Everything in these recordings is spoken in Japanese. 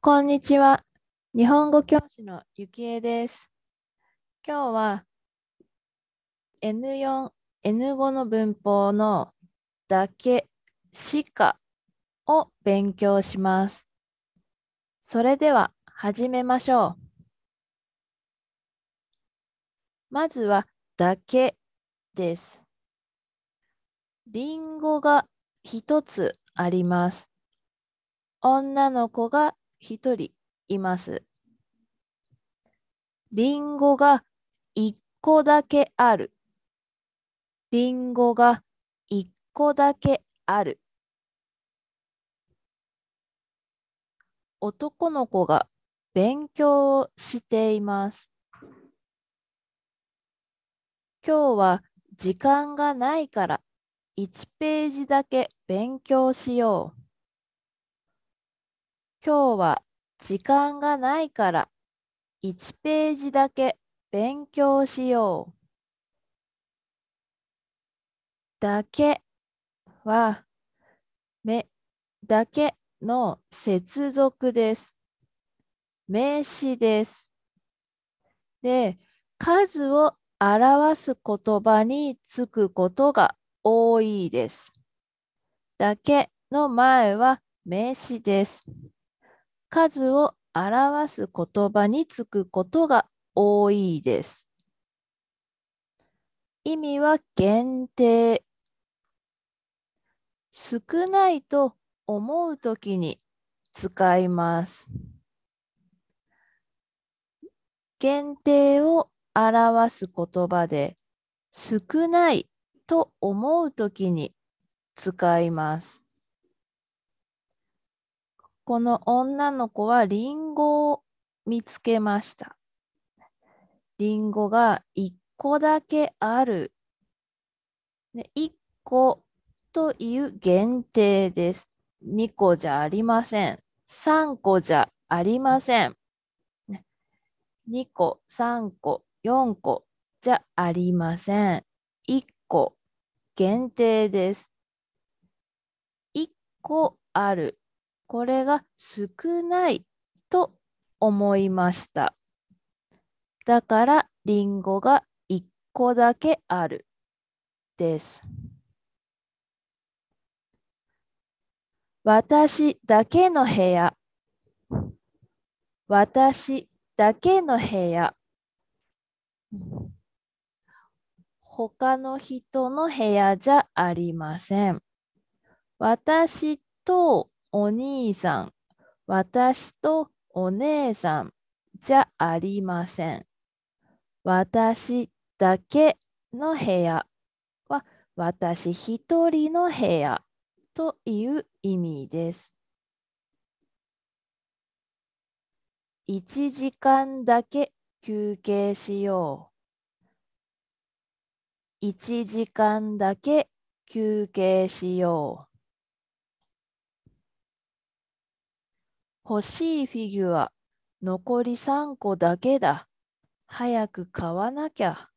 こんにちは。日本語教師のゆきえです。今日は N4、N5 の文法のだけ、しかを勉強します。それでは始めましょう。まずはだけです。りんごが一つあります。女の子が一人います。りんごが一個だけある。りんごが一個だけある。男の子が勉強をしています。今日は時間がないから1ページだけ勉強しよう。今日は時間がないから1ページだけ勉強しよう。だけはめだけの接続です。名詞です。で、数を表す言葉につくことが多いです。だけの前は名詞です。数を表す言葉につくことが多いです。意味は限定。少ないと思うときに使います。限定を表す言葉で少ないと思うときに使います。この女の子はリンゴを見つけました。リンゴが1個だけある。1個という限定です。2個じゃありません。3個じゃありません。2個、3個、4個じゃありません。1個限定です。1個ある。これが少ないと思いました。だからりんごが1個だけあるです。私だけの部屋。私だけの部屋。他の人の部屋じゃありません。私とお兄さん、私とお姉さんじゃありません。私だけの部屋は私一人の部屋という意味です。1時間だけ休憩しよう。1時間だけ休憩しよう。欲しいフィギュア、残り3個だけだ。早く買わなきゃ。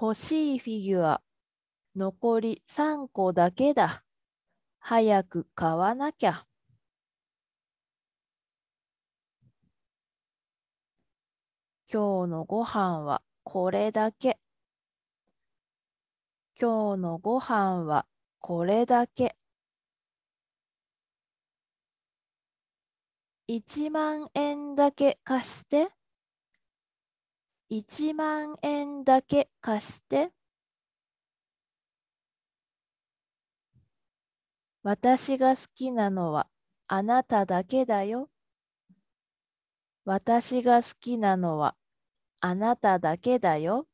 欲しいフィギュア、残り3個だけだ。早く買わなきゃ。今日のご飯はこれだけ。今日のご飯はこれだけ。1万円だけ貸して。1万円だけ貸して。私が好きなのはあなただけだよ。私が好きなのはあなただけだよ。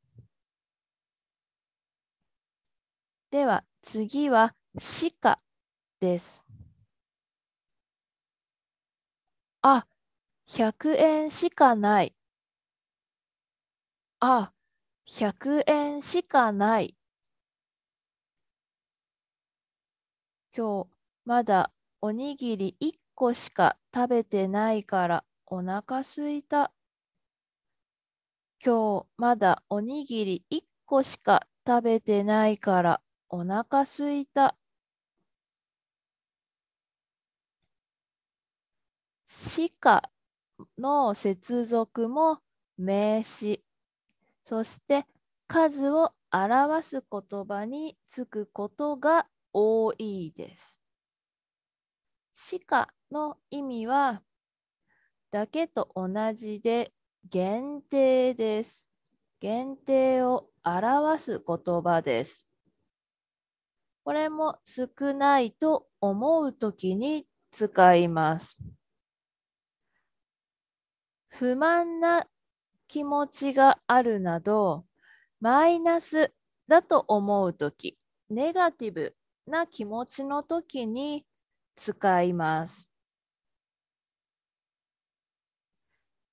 では次はしか」です。あ、100円しかない。あ、100円しかない。今日まだおにぎり1個しか食べてないからお腹すいた。今日まだおにぎり1個しか食べてないからお腹すいた。しかの接続も名詞、そして数を表す言葉につくことが多いです。しかの意味はだけと同じで限定です。限定を表す言葉です。これも少ないと思うときに使います。不満な気持ちがあるなど、マイナスだと思うとき、ネガティブな気持ちのときに使います。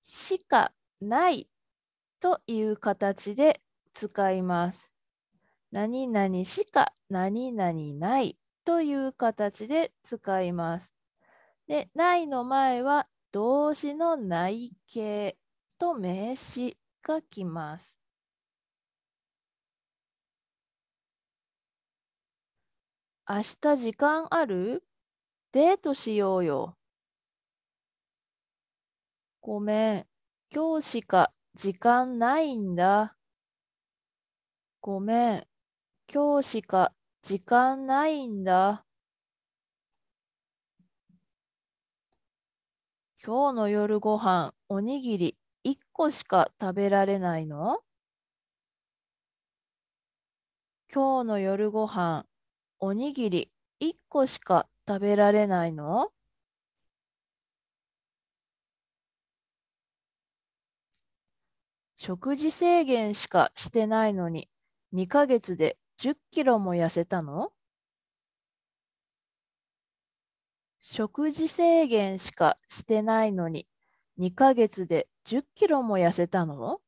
しかないという形で使います。何々しか何々ないという形で使います。で、ないの前は動詞の内形と名詞が来ます。明日時間あるデートしようよ。ごめん、今日しか時間ないんだ。ごめん。今日しか時間ないんだ。今日の夜ご飯おにぎり1個しか食べられないの今日の夜ご飯おにぎり1個しか食べられないの食事制限しかしてないのに2ヶ月で10キロも痩せたの食事制限しかしてないのに2ヶ月で10キロも痩せたの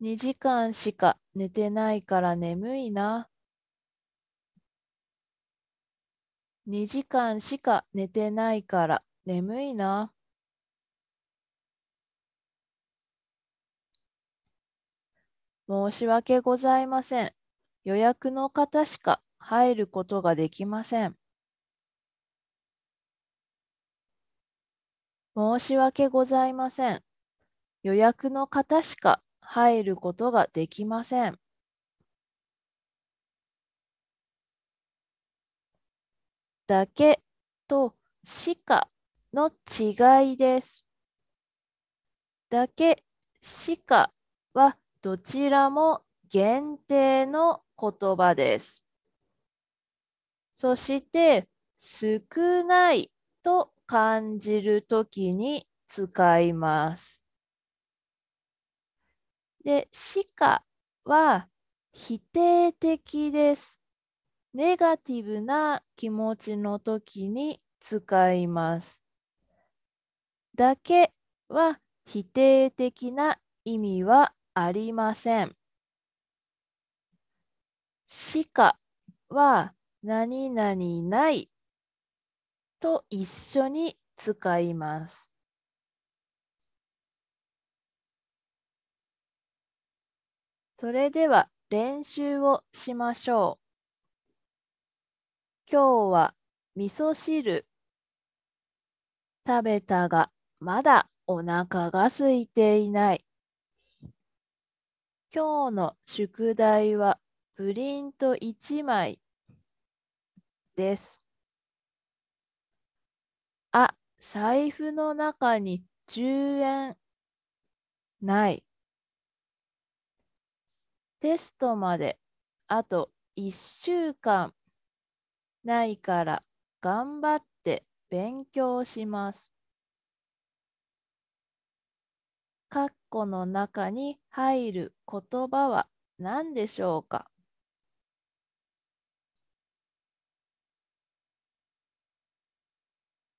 2時間しか寝てないから眠いな。2時間しか寝てないから眠いな。申し訳ございません。予約の方しか入ることができません。申し訳ございません。予約の方しか入ることができません。だけとしかの違いです。だけしかはどちらも限定の言葉です。そして、少ないと感じるときに使います。で、しかは否定的です。ネガティブな気持ちの時に使います。だけは否定的な意味はありません。しかは何々ないと一緒に使います。それでは練習をしましょう。今日は味噌汁食べたがまだお腹が空いていない。今日の宿題はプリント1枚です。あ、財布の中に10円ない。テストまであと1週間。ないから頑張って勉強します。カッコの中に入る言葉は何でしょうか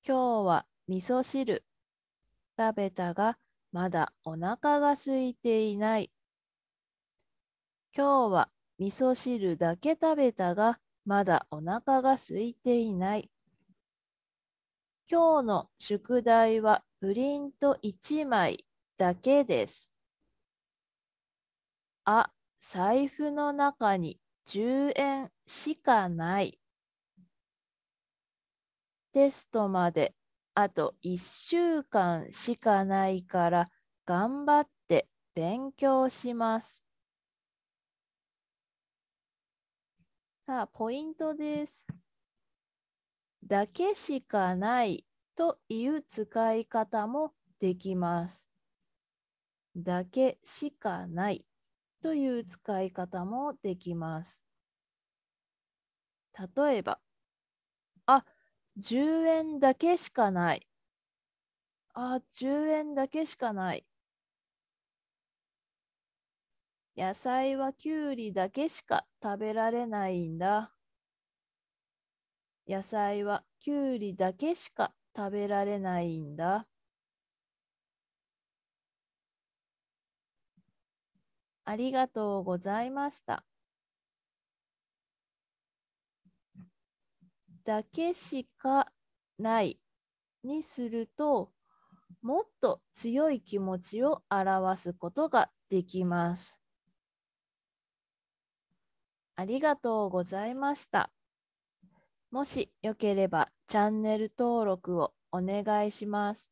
今日は味噌汁食べたがまだお腹が空いていない。今日は味噌汁だけ食べたがまだお腹が空いていない。今日の宿題はプリント1枚だけです。あ、財布の中に10円しかない。テストまであと1週間しかないから頑張って勉強します。さあ、ポイントです。だけしかないという使い方もできます。だけしかないという使い方もできます。例えば、あ、10円だけしかない。あ、10円だけしかない。野菜はきゅうりだけしか食べられないんだ。野菜はきゅうりだけしか食べられないんだ。ありがとうございました。だけしかないにすると、もっと強い気持ちを表すことができます。ありがとうございました。もしよければチャンネル登録をお願いします。